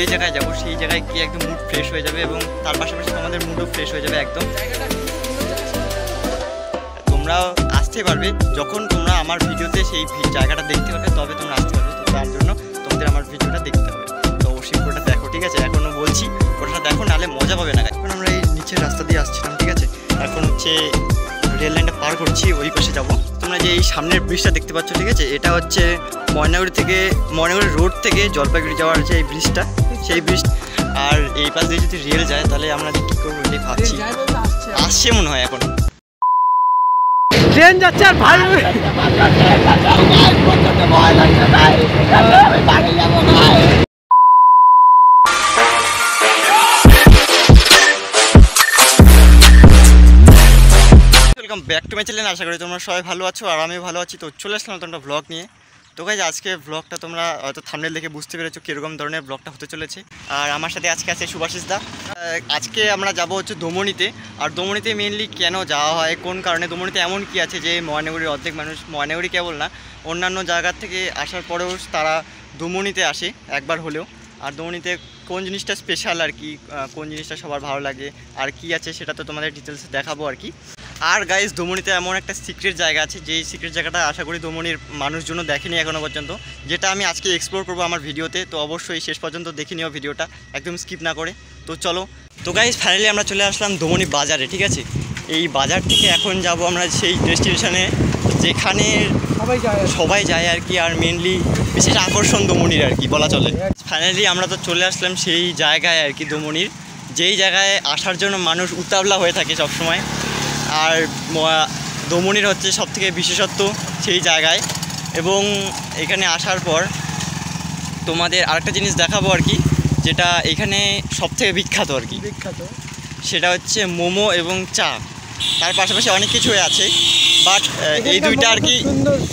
যে জায়গায় যাবো সেই জায়গায় গিয়ে একদম মুড ফ্রেশ হয়ে যাবে এবং তার পাশাপাশি তোমাদের মুডও ফ্রেশ হয়ে যাবে একদম তোমরাও আসতে পারবে যখন তোমরা আমার ভিডিওতে সেই জায়গাটা দেখতে পাবে তবে তোমরা আসতে পারবে তো তার জন্য তোমাদের আমার ভিডিওটা দেখতে হবে তো অবশ্যই ওটা দেখো ঠিক আছে এখনও বলছি ওটা দেখো নাহলে মজা পাবে না এখন আমরা এই নিচের রাস্তা দিয়ে আসছিলাম ঠিক আছে এখন হচ্ছে রেল লাইনটা পার করছি ওই পাশে যাব তোমরা যে এই সামনের ব্রিজটা দেখতে পাচ্ছ ঠিক আছে এটা হচ্ছে ময়নাগুড়ি থেকে ময়নাগুড়ি রোড থেকে জলপাইগুড়ি যাওয়ার যে এই ব্রিজটা সেই ব্রিজ আর এই পাশ দিয়ে যদি রেল যায় তাহলে আমরা কি করবো ভাবছি আসছে মনে হয় এখন ট্রেন যাচ্ছে আর ভাই welcome back to my channel আশা করি তোমরা সবাই ভালো আছো আর আমি ভালো আছি তো চলে আসলাম তোমরা ব্লগ নিয়ে তো গাইজ আজকে ব্লগটা তোমরা হয়তো থামনেল দেখে বুঝতে পেরেছো কীরকম ধরনের ব্লগটা হতে চলেছে আর আমার সাথে আজকে আছে সুভাষিস দা আজকে আমরা যাব হচ্ছে দমনিতে আর দমনিতে মেনলি কেন যাওয়া হয় কোন কারণে দমনিতে এমন কি আছে যে মহানগরীর অর্ধেক মানুষ মহানগরী কেবল না অন্যান্য জায়গার থেকে আসার পরেও তারা দমনিতে আসে একবার হলেও আর দমনিতে কোন জিনিসটা স্পেশাল আর কি কোন জিনিসটা সবার ভালো লাগে আর কি আছে সেটা তো তোমাদের ডিটেলস দেখাবো আর কি আর গাইজ ধুমনিতে এমন একটা সিক্রেট জায়গা আছে যেই সিক্রেট জায়গাটা আশা করি ধুমনির মানুষজনও দেখেনি এখনও পর্যন্ত যেটা আমি আজকে এক্সপ্লোর করবো আমার ভিডিওতে তো অবশ্যই শেষ পর্যন্ত দেখে নিও ভিডিওটা একদম স্কিপ না করে তো চলো তো গাইজ ফাইনালি আমরা চলে আসলাম ধুমনি বাজারে ঠিক আছে এই বাজার থেকে এখন যাব আমরা সেই ডেস্টিনেশনে যেখানে সবাই যায় সবাই যায় আর কি আর মেনলি বিশেষ আকর্ষণ দমনির আর কি বলা চলে ফাইনালি আমরা তো চলে আসলাম সেই জায়গায় আর কি দমনির যেই জায়গায় আসার জন্য মানুষ উত্তাবলা হয়ে থাকে সবসময় আর দমনির হচ্ছে সব থেকে বিশেষত্ব সেই জায়গায় এবং এখানে আসার পর তোমাদের আরেকটা জিনিস দেখাবো আর কি যেটা এখানে সব থেকে বিখ্যাত আর কি বিখ্যাত সেটা হচ্ছে মোমো এবং চা তার পাশাপাশি অনেক কিছুই আছে বাট এই দুইটা আর কি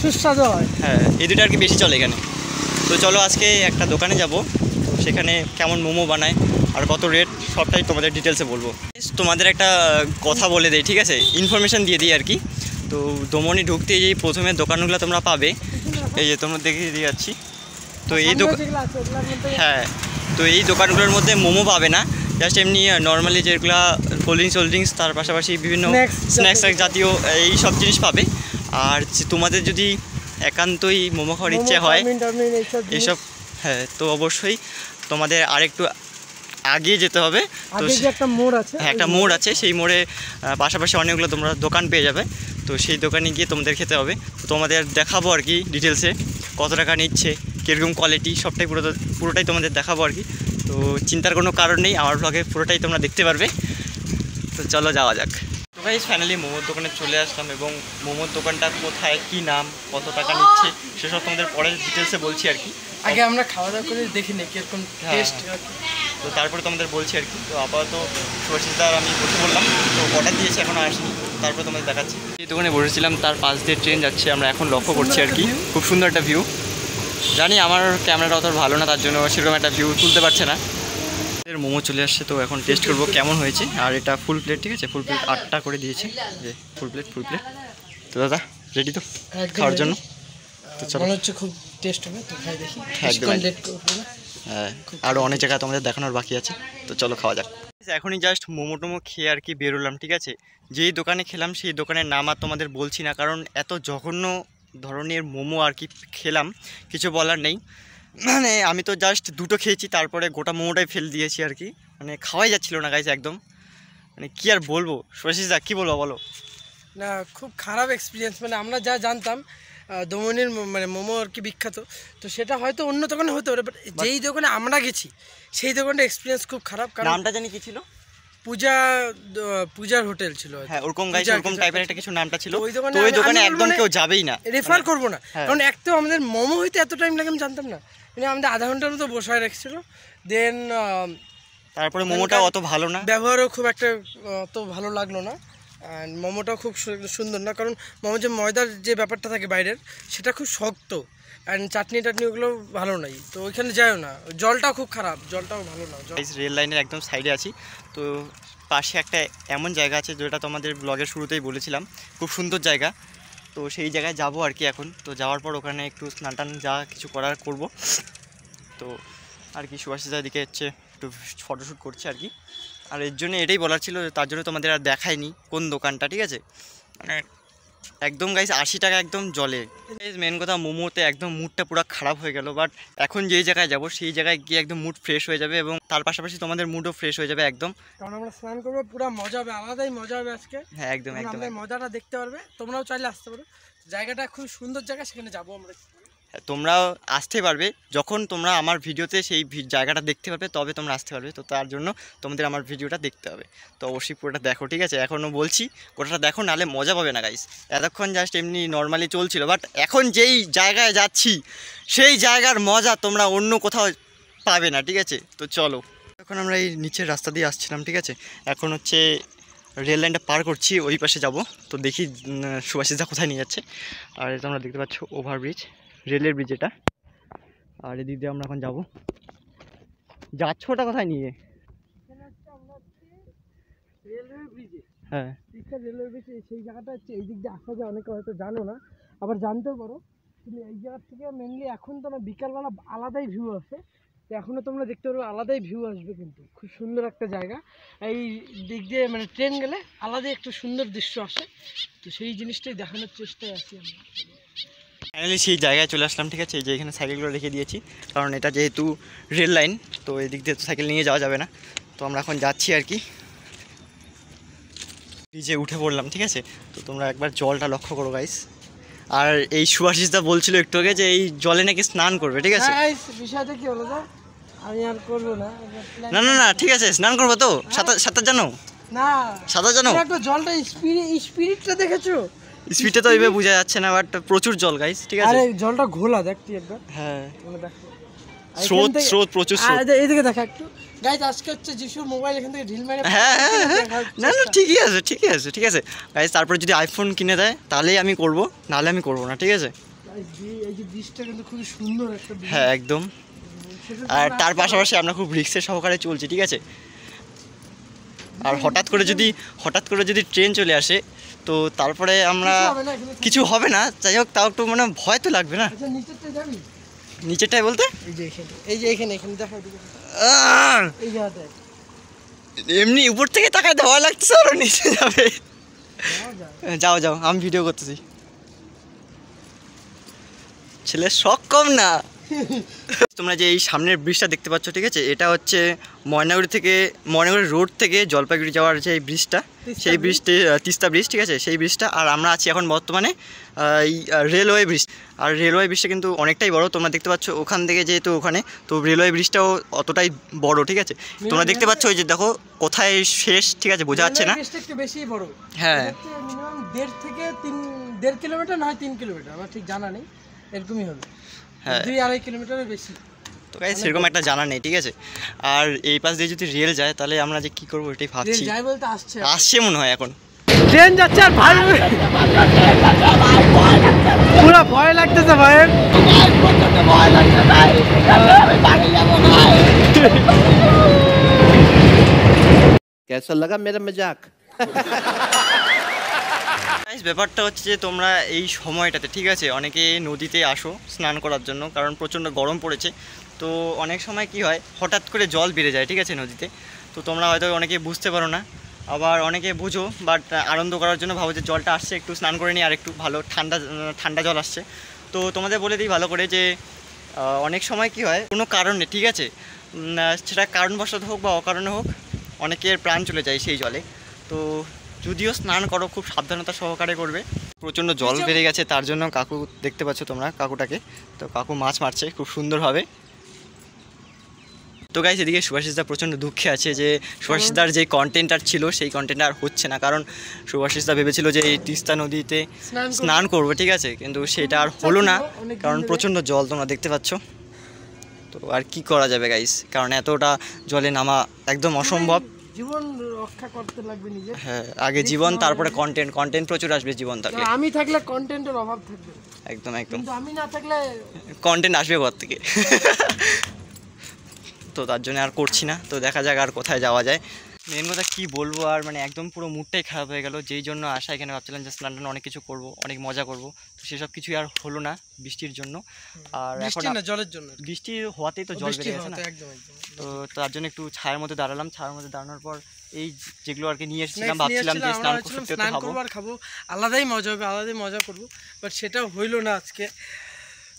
সুস্বাদু হয় হ্যাঁ এই দুইটা আর কি বেশি চলে এখানে তো চলো আজকে একটা দোকানে যাব সেখানে কেমন মোমো বানায় আর কত রেট সবটাই তোমাদের ডিটেলসে বলবো তোমাদের একটা কথা বলে দিই ঠিক আছে ইনফরমেশান দিয়ে দিই আর কি তো দমনি ঢুকতে এই প্রথমে দোকানগুলো তোমরা পাবে এই যে তোমরা দেখে দিয়ে যাচ্ছি তো এই দোকান হ্যাঁ তো এই দোকানগুলোর মধ্যে মোমো পাবে না জাস্ট এমনি নর্মালি যেগুলো কোল্ড ড্রিঙ্কস কোল্ড ড্রিঙ্কস তার পাশাপাশি বিভিন্ন স্ন্যাক্স জাতীয় এই সব জিনিস পাবে আর তোমাদের যদি একান্তই মোমো খাওয়ার ইচ্ছে হয় এসব হ্যাঁ তো অবশ্যই তোমাদের আরেকটু আগিয়ে যেতে হবে তো একটা মোড় আছে হ্যাঁ একটা মোড় আছে সেই মোড়ে পাশাপাশি অনেকগুলো তোমরা দোকান পেয়ে যাবে তো সেই দোকানে গিয়ে তোমাদের খেতে হবে তো তোমাদের দেখাবো আর কি ডিটেলসে কত টাকা নিচ্ছে কীরকম কোয়ালিটি সবটাই পুরো পুরোটাই তোমাদের দেখাবো আর কি তো চিন্তার কোনো কারণ নেই আমার ব্লগে পুরোটাই তোমরা দেখতে পারবে তো চলো যাওয়া যাক গাইজ ফাইনালি মোমোর দোকানে চলে আসলাম এবং মোমোর দোকানটা কোথায় কি নাম কত টাকা নিচ্ছে সেসব তোমাদের পরে ডিটেলসে বলছি আর কি আগে আমরা খাওয়া দাওয়া করে দেখি না এরকম টেস্ট তো তারপরে তোমাদের বলছি আর কি তো আপাতত সরষিদার আমি বসে বললাম তো অর্ডার দিয়েছি এখন আসিনি তারপরে তোমাদের দেখাচ্ছি এই দোকানে বসেছিলাম তার পাঁচ দিয়ে ট্রেন যাচ্ছে আমরা এখন লক্ষ্য করছি আর কি খুব সুন্দর একটা ভিউ জানি আমার ক্যামেরাটা অত ভালো না তার জন্য সেরকম একটা ভিউ তুলতে পারছে না এর মোমো চলে আসছে তো এখন টেস্ট করবো কেমন হয়েছে আর এটা ফুল প্লেট ঠিক আছে ফুল প্লেট আটটা করে দিয়েছে যে ফুল প্লেট ফুল প্লেট তো দাদা রেডি তো খাওয়ার জন্য তো চলো হচ্ছে খুব টেস্ট হবে তো খাই দেখি হ্যাঁ আরও অনেক জায়গা তোমাদের দেখানোর বাকি আছে তো চলো খাওয়া যাক এখনই জাস্ট মোমো টোমো খেয়ে আর কি বেরোলাম ঠিক আছে যেই দোকানে খেলাম সেই দোকানের নাম আর তোমাদের বলছি না কারণ এত জঘন্য ধরনের মোমো আর কি খেলাম কিছু বলার নেই মানে আমি তো জাস্ট দুটো খেয়েছি তারপরে গোটা মোমোটাই ফেল দিয়েছি আর কি মানে খাওয়াই যাচ্ছিলো না গাইছে একদম মানে কি আর বলবো দা কী বলবো বলো না খুব খারাপ এক্সপিরিয়েন্স মানে আমরা যা জানতাম দমনির মানে মোমো আর কি বিখ্যাত তো সেটা হয়তো অন্য দোকানে হতে পারে বাট যেই দোকানে আমরা গেছি সেই দোকানটা এক্সপিরিয়েন্স খুব খারাপ কারণ নামটা জানি কি ছিল পূজা পূজার হোটেল ছিল হ্যাঁ ওরকম গাইছে ওরকম টাইপের একটা কিছু নামটা ছিল ওই দোকানে ওই দোকানে একদম মানে কেউ যাবেই না রেফার মানে- করব না হ্যাঁ। কারণ এক তো আমাদের মোমো হইতে এত টাইম লাগে আমি জানতাম না মানে আমাদের আধা ঘন্টার মতো বসায় রাখছিল দেন um, তারপরে মোমোটা অত ভালো না ব্যবহারও খুব একটা অত ভালো লাগলো না অ্যান্ড মোমোটাও খুব সুন্দর না কারণ মোমো যে ময়দার যে ব্যাপারটা থাকে বাইরের সেটা খুব শক্ত অ্যান্ড চাটনি টাটনি ওগুলো ভালো নাই তো ওইখানে যায়ও না জলটাও খুব খারাপ জলটাও ভালো না রেল লাইনের একদম সাইডে আছি তো পাশে একটা এমন জায়গা আছে যেটা তোমাদের ব্লগের শুরুতেই বলেছিলাম খুব সুন্দর জায়গা তো সেই জায়গায় যাব আর কি এখন তো যাওয়ার পর ওখানে একটু স্নান টান যা কিছু করার করব তো আর কি সুভাষিসা দিকে হচ্ছে একটু ফটোশ্যুট করছে আর কি আর এর জন্য এটাই বলার ছিল তার জন্য তোমাদের আর দেখায়নি কোন দোকানটা ঠিক আছে মানে একদম গাইস আশি টাকা একদম জলে মেন কথা মোমোতে একদম মুডটা পুরো খারাপ হয়ে গেল বাট এখন যেই জায়গায় যাব সেই জায়গায় গিয়ে একদম মুড ফ্রেশ হয়ে যাবে এবং তার পাশাপাশি তোমাদের মুডও ফ্রেশ হয়ে যাবে একদম কারণ আমরা স্নান করবো পুরো মজা হবে আলাদাই মজা হবে আজকে হ্যাঁ একদম একদম মজাটা দেখতে পারবে তোমরাও চাইলে আসতে পারো জায়গাটা খুব সুন্দর জায়গা সেখানে যাবো আমরা তোমরা আসতে পারবে যখন তোমরা আমার ভিডিওতে সেই জায়গাটা দেখতে পাবে তবে তোমরা আসতে পারবে তো তার জন্য তোমাদের আমার ভিডিওটা দেখতে হবে তো অবশ্যই পুরোটা দেখো ঠিক আছে এখনও বলছি গোটাটা দেখো নাহলে মজা পাবে না গাইস এতক্ষণ জাস্ট এমনি নর্মালি চলছিল বাট এখন যেই জায়গায় যাচ্ছি সেই জায়গার মজা তোমরা অন্য কোথাও পাবে না ঠিক আছে তো চলো এখন আমরা এই নিচের রাস্তা দিয়ে আসছিলাম ঠিক আছে এখন হচ্ছে রেল লাইনটা পার করছি ওই পাশে যাব তো দেখি সুভাষিতা কোথায় নিয়ে যাচ্ছে আর এটা তোমরা দেখতে পাচ্ছ ওভারব্রিজ রেলের ব্রিজ এটা আর এদিক দিয়ে আমরা এখন যাব যাচ্ছ ওটা কোথায় নিয়ে হ্যাঁ রেলওয়ে সেই জায়গাটা হচ্ছে এই দিক দিয়ে অনেকে হয়তো জানো না আবার জানতেও পারো কিন্তু এই থেকে মেনলি এখন বিকালবেলা আলাদাই ভিউ আসে এখনও তোমরা দেখতে আলাদাই ভিউ আসবে কিন্তু খুব সুন্দর একটা জায়গা এই দিক দিয়ে মানে ট্রেন গেলে আলাদাই একটা সুন্দর দৃশ্য আসে তো সেই জিনিসটাই দেখানোর চেষ্টায় আছি আমরা ফাইনালি সেই জায়গায় চলে আসলাম ঠিক আছে এই যে এখানে সাইকেলগুলো রেখে দিয়েছি কারণ এটা যেহেতু রেল লাইন তো এদিক দিয়ে তো সাইকেল নিয়ে যাওয়া যাবে না তো আমরা এখন যাচ্ছি আর কি ব্রিজে উঠে পড়লাম ঠিক আছে তো তোমরা একবার জলটা লক্ষ্য করো গাইস আর এই সুভাষিসদা বলছিল একটু আগে যে এই জলে নাকি স্নান করবে ঠিক আছে না না না না ঠিক আছে স্নান করবো তো সাঁতার সাঁতার জানো না সাঁতার জানো জলটা স্পিরিটটা দেখেছো স্পিডটা তো এইভাবে বোঝা যাচ্ছে না বাট প্রচুর জল গাইস ঠিক আছে আরে জলটা ঘোলা দেখ তুই একবার হ্যাঁ স্রোত স্রোত প্রচুর স্রোত এইদিকে দেখা একটু গাইস আজকে হচ্ছে যিশুর মোবাইল এখান থেকে ঢিল মেরে হ্যাঁ, হ্যাঁ, হ্যাঁ না না ঠিকই আছে ঠিকই আছে ঠিক আছে গাইস তারপর যদি আইফোন কিনে দেয় তাহলেই আমি করব নাহলে আমি করব না ঠিক আছে এই যে কিন্তু সুন্দর একটা হ্যাঁ একদম আর তার পাশাপাশি আমরা খুব রিক্সের সহকারে চলছি ঠিক আছে আর হঠাৎ করে যদি হঠাৎ করে যদি ট্রেন চলে আসে তো তারপরে আমরা কিছু হবে না যাই হোক তাও একটু মানে ভয় তো লাগবে না আচ্ছা, নিচেরটাই বলতে এই যে এখানে এমনি উপর থেকে তাকায় ভয় লাগতেছে আরো নিচে যাবে হ্যাঁ, যাও যাও আমি ভিডিও করতেছি ছেলের শখ কম না তোমরা যে এই সামনের ব্রিজটা দেখতে পাচ্ছ ঠিক আছে এটা হচ্ছে ময়নাগুড়ি থেকে ময়নাগুড়ি রোড থেকে জলপাইগুড়ি যাওয়ার যে এই ব্রিজটা সেই ব্রিজটি তিস্তা ব্রিজ ঠিক আছে সেই ব্রিজটা আর আমরা আছি এখন বর্তমানে এই রেলওয়ে ব্রিজ আর রেলওয়ে ব্রিজটা কিন্তু অনেকটাই বড় তোমরা দেখতে পাচ্ছ ওখান থেকে যেহেতু ওখানে তো রেলওয়ে ব্রিজটাও অতটাই বড় ঠিক আছে তোমরা দেখতে পাচ্ছ ওই যে দেখো কোথায় শেষ ঠিক আছে বোঝা যাচ্ছে না বড় হ্যাঁ দেড় থেকে তিন দেড় কিলোমিটার না হয় তিন কিলোমিটার আমার ঠিক জানা নেই এরকমই হবে হ্যাঁ তো গাই সেরকম একটা জানা নেই ঠিক আছে আর এই পাশ দিয়ে যদি রেল যায় তাহলে আমরা যে কি করবো এটাই ভাবছি আসছে মনে হয় এখন ট্রেন যাচ্ছে আর ভাই পুরো ভয় লাগতেছে ভাইয়ের कैसा লাগা मेरा मजाक গাইজ ব্যাপারটা হচ্ছে যে তোমরা এই সময়টাতে ঠিক আছে অনেকে নদীতে আসো স্নান করার জন্য কারণ প্রচণ্ড গরম পড়েছে তো অনেক সময় কি হয় হঠাৎ করে জল বেড়ে যায় ঠিক আছে নদীতে তো তোমরা হয়তো অনেকে বুঝতে পারো না আবার অনেকে বুঝো বাট আনন্দ করার জন্য ভাবো যে জলটা আসছে একটু স্নান করে নিই আর একটু ভালো ঠান্ডা ঠান্ডা জল আসছে তো তোমাদের বলে দিই ভালো করে যে অনেক সময় কি হয় কোনো কারণে ঠিক আছে সেটা কারণবশত হোক বা অকারণে হোক অনেকের প্রাণ চলে যায় সেই জলে তো যদিও স্নান করো খুব সাবধানতা সহকারে করবে প্রচণ্ড জল বেড়ে গেছে তার জন্য কাকু দেখতে পাচ্ছ তোমরা কাকুটাকে তো কাকু মাছ মারছে খুব সুন্দরভাবে তো গাইজ এদিকে সুভাষিসদা প্রচণ্ড দুঃখে আছে যে সুভাষিসদার যে কন্টেন্ট আর ছিল সেই কন্টেন্ট আর হচ্ছে না কারণ সুভাষিসদা ভেবেছিল যে এই তিস্তা নদীতে স্নান করবো ঠিক আছে কিন্তু সেটা আর হলো না কারণ প্রচণ্ড জল তোমরা দেখতে পাচ্ছ তো আর কি করা যাবে গাইস কারণ এতটা জলে নামা একদম হ্যাঁ। অসম্ভব জীবন রক্ষা করতে লাগবে নিজে হ্যাঁ আগে জীবন তারপরে কন্টেন্ট কন্টেন্ট প্রচুর আসবে জীবন থাকলে আমি থাকলে কন্টেন্টের অভাব থাকবে একদম একদম কিন্তু আমি না থাকলে কন্টেন্ট আসবে ঘর থেকে তো তার জন্য আর করছি না তো দেখা যাক আর কোথায় যাওয়া যায় মেন কথা কী বলবো আর মানে একদম পুরো মুডটাই খারাপ হয়ে গেল যেই জন্য আসা এখানে ভাবছিলাম যে স্নানটা অনেক কিছু করব অনেক মজা করব তো সেসব কিছুই আর হলো না বৃষ্টির জন্য আর এখন জলের জন্য বৃষ্টি হওয়াতেই তো জল বেড়ে গেছে না তো তার জন্য একটু ছায়ার মধ্যে দাঁড়ালাম ছায়ার মধ্যে দাঁড়ানোর পর এই যেগুলো আর কি নিয়ে এসেছিলাম ভাবছিলাম যে স্নান করতে খাবো আলাদাই মজা হবে আলাদাই মজা করবো বাট সেটা হইলো না আজকে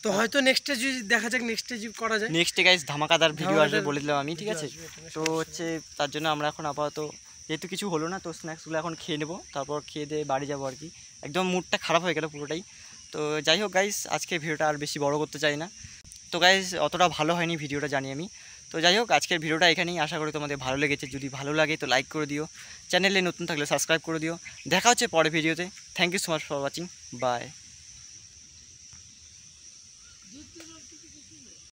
তো হয়তো নেক্সট যদি দেখা যাক নেক্সট স্টেজ করা যায় নেক্সটে গাইস ধামাকাদার ভিডিও আসবে বলে দিলাম আমি ঠিক আছে তো হচ্ছে তার জন্য আমরা এখন আপাতত যেহেতু কিছু হলো না তো স্ন্যাক্সগুলো এখন খেয়ে নেবো তারপর খেয়ে দিয়ে বাড়ি যাবো আর কি একদম মুডটা খারাপ হয়ে গেল পুরোটাই তো যাই হোক গাইস আজকে ভিডিওটা আর বেশি বড় করতে চাই না তো গাইস অতটা ভালো হয়নি ভিডিওটা জানি আমি তো যাই হোক আজকের ভিডিওটা এখানেই আশা করি তোমাদের ভালো লেগেছে যদি ভালো লাগে তো লাইক করে দিও চ্যানেলে নতুন থাকলে সাবস্ক্রাইব করে দিও দেখা হচ্ছে পরে ভিডিওতে thank you so much for watching by